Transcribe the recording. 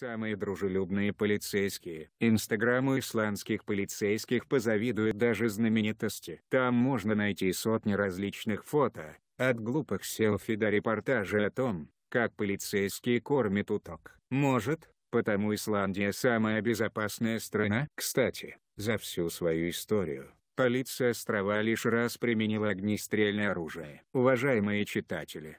Самые дружелюбные полицейские. Инстаграму исландских полицейских позавидуют даже знаменитости. Там можно найти сотни различных фото, от глупых селфи до репортажей о том, как полицейские кормят уток. Может, потому Исландия самая безопасная страна? Кстати, за всю свою историю, полиция острова лишь раз применила огнестрельное оружие. Уважаемые читатели,